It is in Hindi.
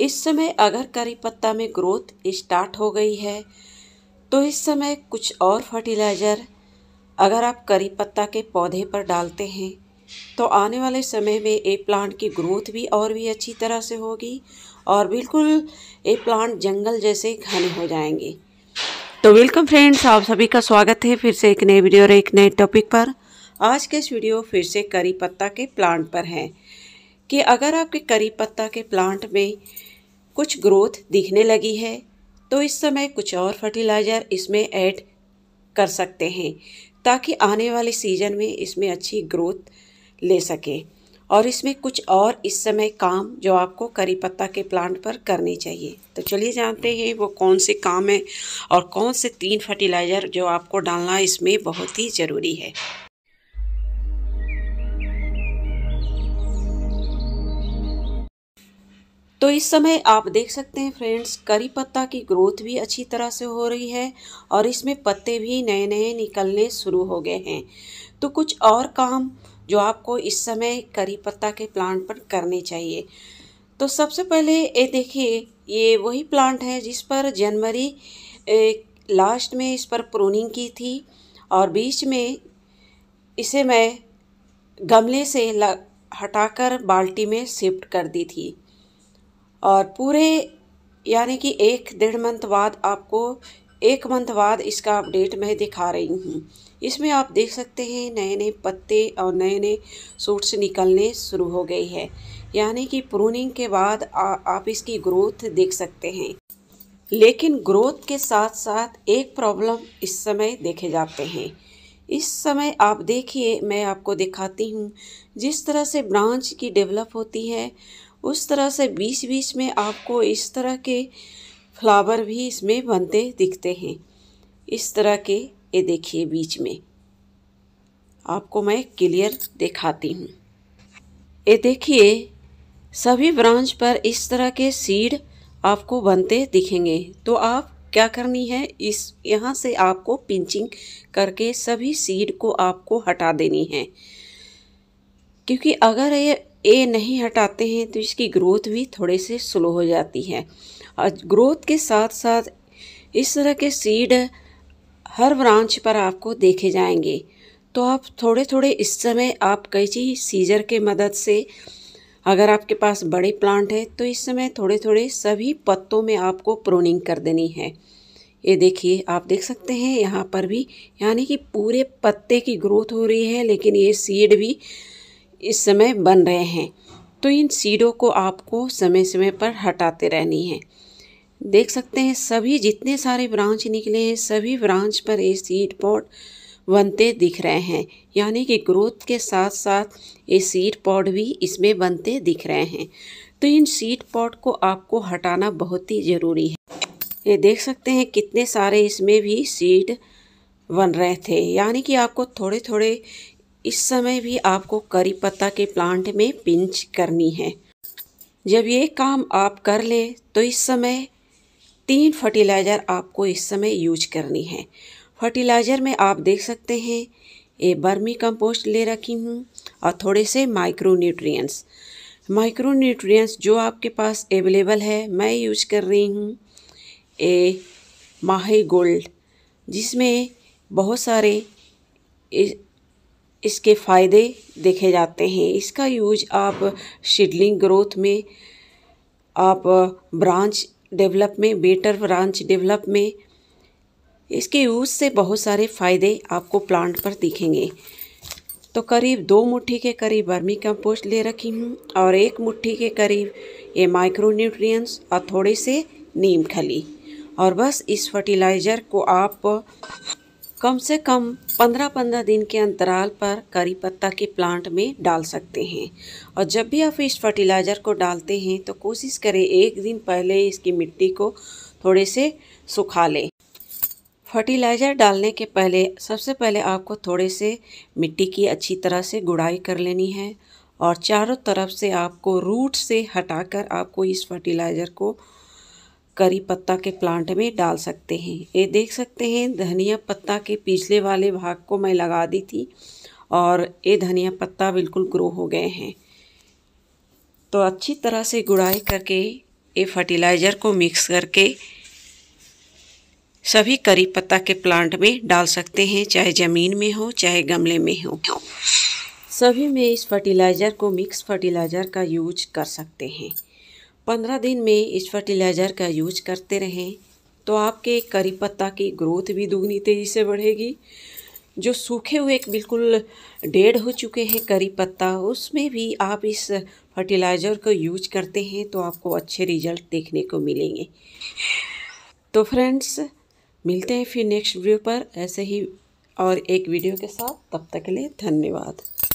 इस समय अगर करी पत्ता में ग्रोथ स्टार्ट हो गई है तो इस समय कुछ और फर्टिलाइज़र अगर आप करी पत्ता के पौधे पर डालते हैं तो आने वाले समय में ये प्लांट की ग्रोथ भी और भी अच्छी तरह से होगी और बिल्कुल ये प्लांट जंगल जैसे घने हो जाएंगे तो वेलकम फ्रेंड्स आप सभी का स्वागत है फिर से एक नए वीडियो और एक नए टॉपिक पर आज के इस वीडियो फिर से करी पत्ता के प्लांट पर हैं कि अगर आपके करी पत्ता के प्लांट में कुछ ग्रोथ दिखने लगी है तो इस समय कुछ और फर्टिलाइज़र इसमें ऐड कर सकते हैं ताकि आने वाले सीजन में इसमें अच्छी ग्रोथ ले सकें और इसमें कुछ और इस समय काम जो आपको करी पत्ता के प्लांट पर करने चाहिए तो चलिए जानते हैं वो कौन से काम है और कौन से तीन फर्टिलाइज़र जो आपको डालना इसमें बहुत ही ज़रूरी है तो इस समय आप देख सकते हैं फ्रेंड्स करी पत्ता की ग्रोथ भी अच्छी तरह से हो रही है और इसमें पत्ते भी नए नए निकलने शुरू हो गए हैं तो कुछ और काम जो आपको इस समय करी पत्ता के प्लांट पर करने चाहिए तो सबसे पहले ये देखिए ये वही प्लांट है जिस पर जनवरी लास्ट में इस पर प्रोनिंग की थी और बीच में इसे मैं गमले से हटाकर बाल्टी में शिफ्ट कर दी थी और पूरे यानी कि एक डेढ़ मंथ बाद आपको एक मंथ बाद इसका अपडेट मैं दिखा रही हूँ इसमें आप देख सकते हैं नए नए पत्ते और नए नए सूट्स निकलने शुरू हो गए हैं यानी कि प्रूनिंग के बाद आ, आप इसकी ग्रोथ देख सकते हैं लेकिन ग्रोथ के साथ साथ एक प्रॉब्लम इस समय देखे जाते हैं इस समय आप देखिए मैं आपको दिखाती हूँ जिस तरह से ब्रांच की डेवलप होती है उस तरह से बीच बीच में आपको इस तरह के फ्लावर भी इसमें बनते दिखते हैं इस तरह के ये देखिए बीच में आपको मैं क्लियर दिखाती हूँ ये देखिए सभी ब्रांच पर इस तरह के सीड आपको बनते दिखेंगे तो आप क्या करनी है इस यहाँ से आपको पिंचिंग करके सभी सीड को आपको हटा देनी है क्योंकि अगर ये ए नहीं हटाते हैं तो इसकी ग्रोथ भी थोड़े से स्लो हो जाती है और ग्रोथ के साथ साथ इस तरह के सीड हर ब्रांच पर आपको देखे जाएंगे तो आप थोड़े थोड़े इस समय आप कैची सीजर के मदद से अगर आपके पास बड़े प्लांट हैं तो इस समय थोड़े थोड़े सभी पत्तों में आपको प्रोनिंग कर देनी है ये देखिए आप देख सकते हैं यहाँ पर भी यानी कि पूरे पत्ते की ग्रोथ हो रही है लेकिन ये सीड भी इस समय बन रहे हैं तो इन सीडों को आपको समय समय पर हटाते रहनी है देख सकते हैं सभी जितने सारे ब्रांच निकले हैं सभी ब्रांच पर ये सीड पॉड बनते दिख रहे हैं यानी कि ग्रोथ के साथ साथ ये सीड पॉड भी इसमें बनते दिख रहे हैं तो इन सीड पॉड को आपको हटाना बहुत ही ज़रूरी है ये देख सकते हैं कितने सारे इसमें भी सीड बन रहे थे यानी कि आपको थोड़े थोड़े इस समय भी आपको करी पत्ता के प्लांट में पिंच करनी है जब ये काम आप कर ले तो इस समय तीन फर्टिलाइज़र आपको इस समय यूज करनी है फर्टिलाइज़र में आप देख सकते हैं ये बर्मी कंपोस्ट ले रखी हूँ और थोड़े से माइक्रो न्यूट्रियस माइक्रो न्यूट्रियस जो आपके पास अवेलेबल है मैं यूज कर रही हूँ ए माही गोल्ड जिसमें बहुत सारे इसके फ़ायदे देखे जाते हैं इसका यूज आप शिडलिंग ग्रोथ में आप ब्रांच डेवलप में बेटर ब्रांच डेवलप में इसके यूज़ से बहुत सारे फ़ायदे आपको प्लांट पर दिखेंगे तो करीब दो मुट्ठी के करीब वर्मी कंपोस्ट ले रखी हूँ और एक मुट्ठी के करीब ये माइक्रो और थोड़े से नीम खली और बस इस फर्टिलाइज़र को आप कम से कम 15-15 दिन के अंतराल पर करी पत्ता के प्लांट में डाल सकते हैं और जब भी आप इस फर्टिलाइज़र को डालते हैं तो कोशिश करें एक दिन पहले इसकी मिट्टी को थोड़े से सुखा लें फर्टिलाइज़र डालने के पहले सबसे पहले आपको थोड़े से मिट्टी की अच्छी तरह से गुड़ाई कर लेनी है और चारों तरफ से आपको रूट से हटाकर आपको इस फर्टिलाइज़र को करी पत्ता के प्लांट में डाल सकते हैं ये देख सकते हैं धनिया पत्ता के पिछले वाले भाग को मैं लगा दी थी और ये धनिया पत्ता बिल्कुल ग्रो हो गए हैं तो अच्छी तरह से गुड़ाई करके ये फर्टिलाइज़र को मिक्स करके सभी करी पत्ता के प्लांट में डाल सकते हैं चाहे ज़मीन में हो चाहे गमले में हो सभी में इस फर्टिलाइज़र को मिक्स फर्टिलाइज़र का यूज कर सकते हैं पंद्रह दिन में इस फर्टिलाइज़र का यूज करते रहें तो आपके करी पत्ता की ग्रोथ भी दोगुनी तेज़ी से बढ़ेगी जो सूखे हुए बिल्कुल डेढ़ हो चुके हैं करी पत्ता उसमें भी आप इस फर्टिलाइज़र को यूज करते हैं तो आपको अच्छे रिजल्ट देखने को मिलेंगे तो फ्रेंड्स मिलते हैं फिर नेक्स्ट वीडियो पर ऐसे ही और एक वीडियो के साथ तब तक के लिए धन्यवाद